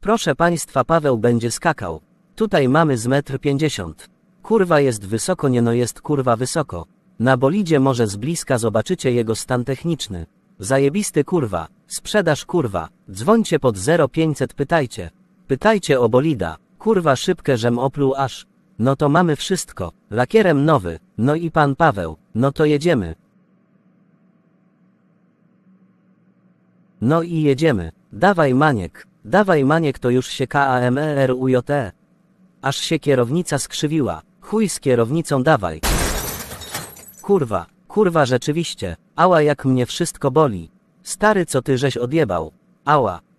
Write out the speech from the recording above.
Proszę państwa, Paweł będzie skakał. Tutaj mamy z metr pięćdziesiąt. Kurwa jest wysoko, nie no jest kurwa wysoko. Na bolidzie może z bliska zobaczycie jego stan techniczny. Zajebisty kurwa, sprzedaż kurwa, dzwońcie pod 0500 pytajcie. Pytajcie o bolida, kurwa szybkę żem opluł aż. No to mamy wszystko, lakierem nowy, no i pan Paweł, no to jedziemy. No i jedziemy, dawaj maniek. Dawaj manie, kto już się KAMERUJT. E. Aż się kierownica skrzywiła. Chuj z kierownicą dawaj. Kurwa, kurwa rzeczywiście. Ała jak mnie wszystko boli. Stary co ty żeś odjebał. Ała.